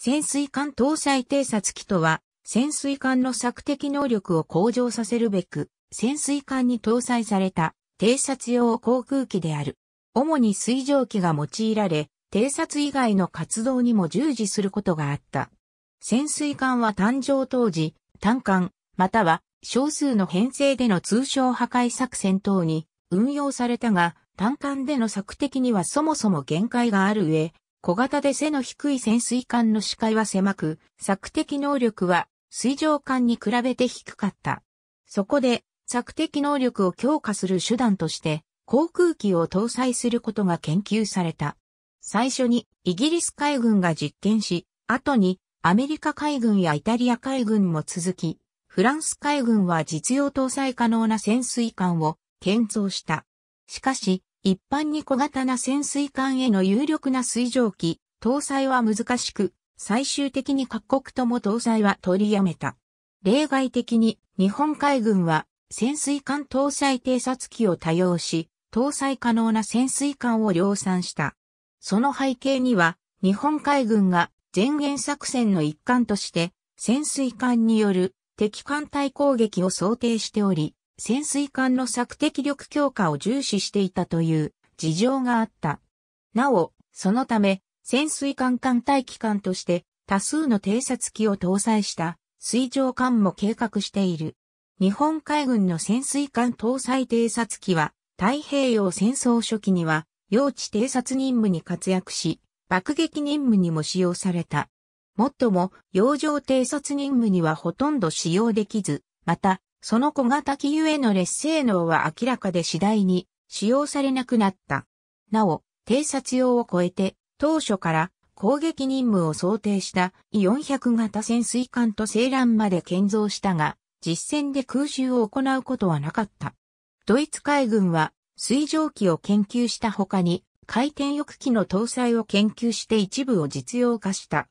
潜水艦搭載偵察機とは、潜水艦の索敵能力を向上させるべく、潜水艦に搭載された偵察用航空機である。主に水蒸気が用いられ、偵察以外の活動にも従事することがあった。潜水艦は誕生当時、単艦、または少数の編成での通称破壊作戦等に運用されたが、単艦での索敵にはそもそも限界がある上、小型で背の低い潜水艦の視界は狭く、索敵能力は水上艦に比べて低かった。そこで、索敵能力を強化する手段として、航空機を搭載することが研究された。最初にイギリス海軍が実験し、後にアメリカ海軍やイタリア海軍も続き、フランス海軍は実用搭載可能な潜水艦を建造した。しかし、一般に小型な潜水艦への有力な水蒸気、搭載は難しく、最終的に各国とも搭載は取りやめた。例外的に日本海軍は潜水艦搭載偵察機を多用し、搭載可能な潜水艦を量産した。その背景には、日本海軍が前沿作戦の一環として、潜水艦による敵艦隊攻撃を想定しており、潜水艦の索敵力強化を重視していたという事情があった。なお、そのため、潜水艦艦隊機関として多数の偵察機を搭載した水上艦も計画している。日本海軍の潜水艦搭載偵察機は太平洋戦争初期には用地偵察任務に活躍し、爆撃任務にも使用された。もっとも、洋上偵察任務にはほとんど使用できず、また、その小型機ゆえの劣性能は明らかで次第に使用されなくなった。なお、偵察用を超えて、当初から攻撃任務を想定した400型潜水艦とセーまで建造したが、実戦で空襲を行うことはなかった。ドイツ海軍は水上機を研究した他に、回転翼機の搭載を研究して一部を実用化した。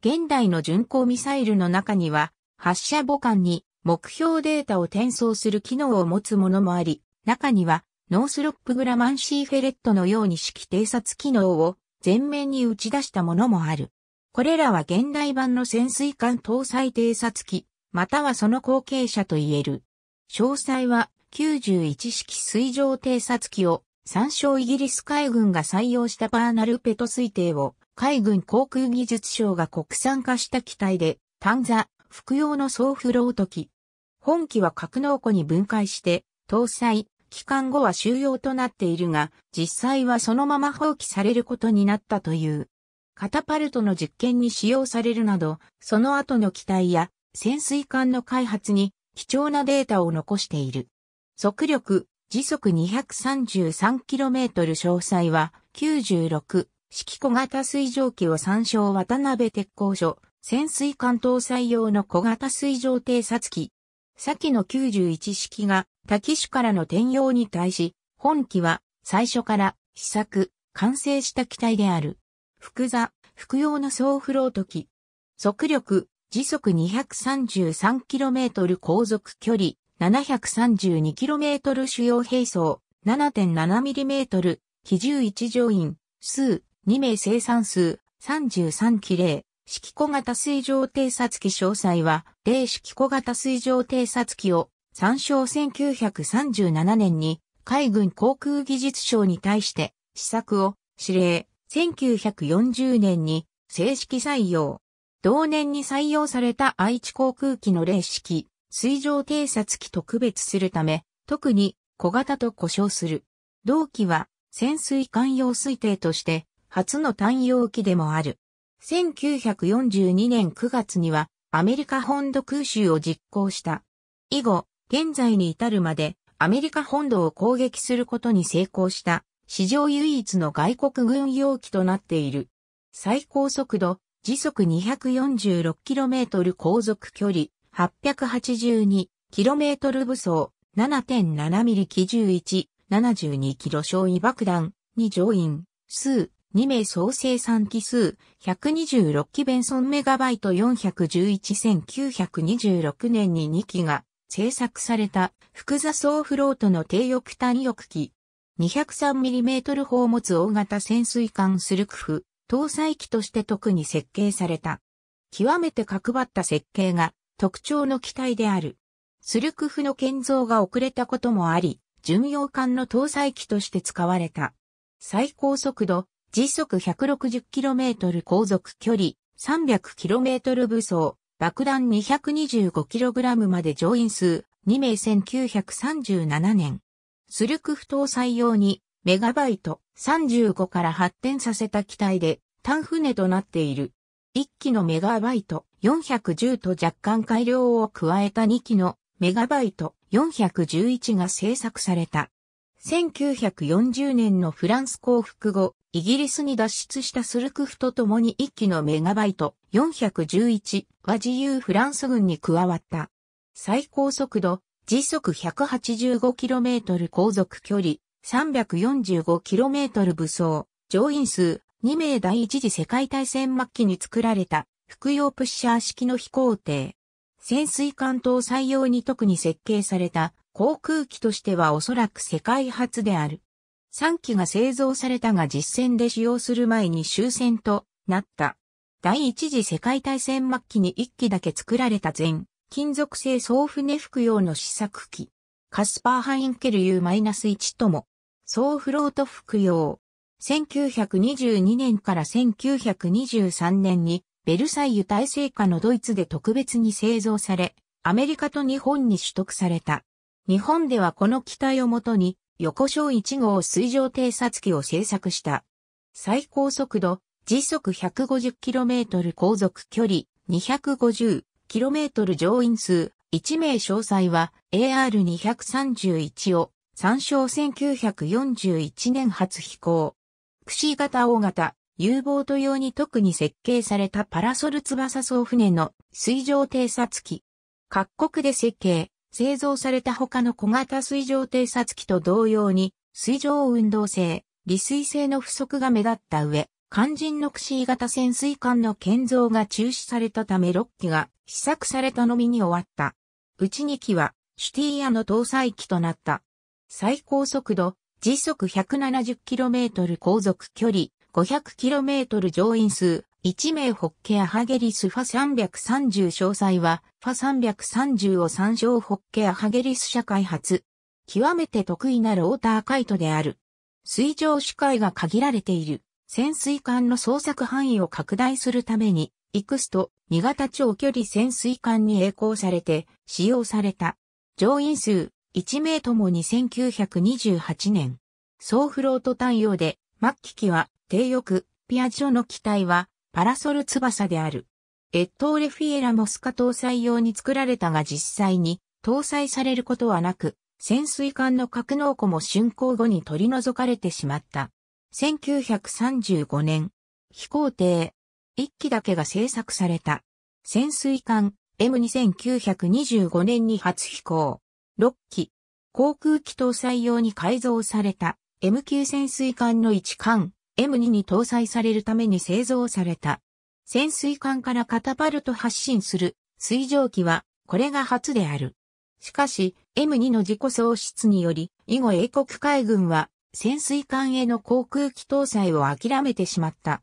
現代の巡航ミサイルの中には、発射母艦に目標データを転送する機能を持つものもあり、中には、ノースロップグラマンシーフェレットのように式偵察機能を前面に打ち出したものもある。これらは現代版の潜水艦搭載偵察機、またはその後継者と言える。詳細は91式水上偵察機を参照イギリス海軍が採用したパーナルペト推定を海軍航空技術省が国産化した機体で、単座、服用の総フロート機、本機は格納庫に分解して、搭載、期間後は収容となっているが、実際はそのまま放棄されることになったという。カタパルトの実験に使用されるなど、その後の機体や潜水艦の開発に貴重なデータを残している。速力、時速 233km 詳細は96、式小型水蒸気を参照渡辺鉄工所、潜水艦搭載用の小型水上偵察機、先の91式が多機種からの転用に対し、本機は最初から試作、完成した機体である。複座、複用の総フロート機。速力、時速 233km 航続距離、732km 主要兵装、7.7mm、機重1乗員、数、2名生産数、33機例、式庫型水上偵察機詳細は、例式庫型水上偵察機を参照1937年に海軍航空技術省に対して試作を指令1940年に正式採用。同年に採用された愛知航空機の例式水上偵察機と区別するため、特に小型と呼称する。同機は潜水艦用推定として初の単用機でもある。1942年9月にはアメリカ本土空襲を実行した。以後、現在に至るまでアメリカ本土を攻撃することに成功した史上唯一の外国軍用機となっている。最高速度、時速 246km 航続距離、882km 武装、7.7mm 機11、72キロ焼夷爆弾に乗員、数、2名総生産機数、126機ベンソンメガバイト411926年に2機が製作された複座層フロートの低翼単翼機。203mm 砲持つ大型潜水艦スルクフ、搭載機として特に設計された。極めて角張った設計が特徴の機体である。スルクフの建造が遅れたこともあり、巡洋艦の搭載機として使われた。最高速度時速 160km 航続距離、300km 武装、爆弾 225kg まで乗員数、2名1937年。スルク不搭載用に、メガバイト35から発展させた機体で、単船となっている。1機のメガバイト410と若干改良を加えた2機のメガバイト411が製作された。1940年のフランス降伏後、イギリスに脱出したスルクフと共に1機のメガバイト411は自由フランス軍に加わった。最高速度、時速 185km 航続距離、345km 武装、乗員数2名第一次世界大戦末期に作られた、服用プッシャー式の飛行艇。潜水艦搭載用に特に設計された航空機としてはおそらく世界初である。3機が製造されたが実戦で使用する前に終戦となった。第一次世界大戦末期に1機だけ作られた全金属製総船服用の試作機。カスパーハインケル U-1 とも、総フロート服用。1922年から1923年にベルサイユ大成下のドイツで特別に製造され、アメリカと日本に取得された。日本ではこの機体をもとに横小1号水上偵察機を製作した。最高速度、時速 150km 航続距離 250km 乗員数。1名詳細は AR231 を参照1941年初飛行。櫛型大型、U ボート用に特に設計されたパラソル翼総船の水上偵察機。各国で設計、製造された他の小型水上偵察機と同様に、水上運動性、利水性の不足が目立った上、肝心のクシー型潜水艦の建造が中止されたため6機が試作されたのみに終わった。うち2機はシュティーアの搭載機となった。最高速度、時速 170km 航続距離、500km 乗員数、一名ホッケアハゲリスファ330詳細は、ファ330を参照ホッケアハゲリス社開発。極めて得意なローターカイトである。水上視界が限られている。潜水艦の捜索範囲を拡大するために、イクスト、2型長距離潜水艦に栄光されて、使用された。乗員数、1名ともに1928年。総フロート対応で、末期機は、低翼、ピアジョの機体は、パラソル翼である。エッーレフィエラモスカ搭載用に作られたが実際に搭載されることはなく、潜水艦の格納庫も竣工後に取り除かれてしまった。1935年、飛行艇、1機だけが製作された。潜水艦 M2925 年に初飛行。6機、航空機搭載用に改造された m 級潜水艦の1艦、M2 に搭載されるために製造された。潜水艦からカタパルト発進する水蒸気はこれが初である。しかし M2 の自己喪失により以後英国海軍は潜水艦への航空機搭載を諦めてしまった。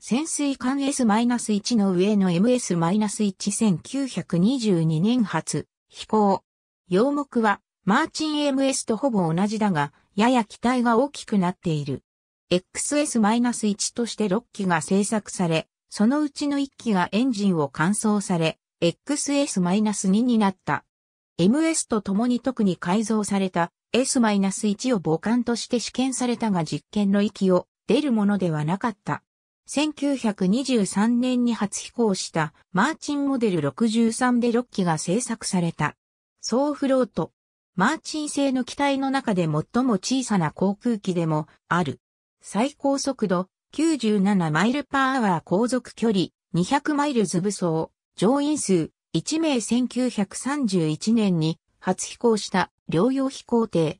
潜水艦 S-1 の上の MS-1922 年発飛行。洋目はマーチン MS とほぼ同じだが、やや機体が大きくなっている。XS-1 として6機が製作され、そのうちの1機がエンジンを換装され、XS-2 になった。MS と共に特に改造された S-1 を母艦として試験されたが実験の域を出るものではなかった。1923年に初飛行したマーチンモデル63で6機が製作された。総フロート。マーチン製の機体の中で最も小さな航空機でもある。最高速度97マイルパーアワー航続距離200マイルズ武装、乗員数1名1931年に初飛行した療養飛行艇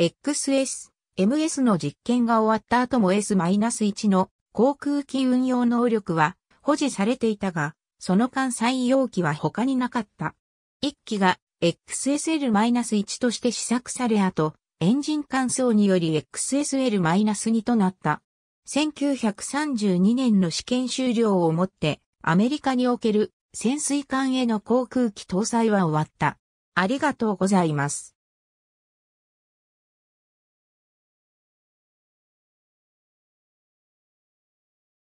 XS、MS の実験が終わった後も S-1 の航空機運用能力は保持されていたが、その間採用機は他になかった。1機が XSL-1 として試作され後、エンジン乾燥により XSL-2 となった。1932年の試験終了をもって、アメリカにおける潜水艦への航空機搭載は終わった。ありがとうございます。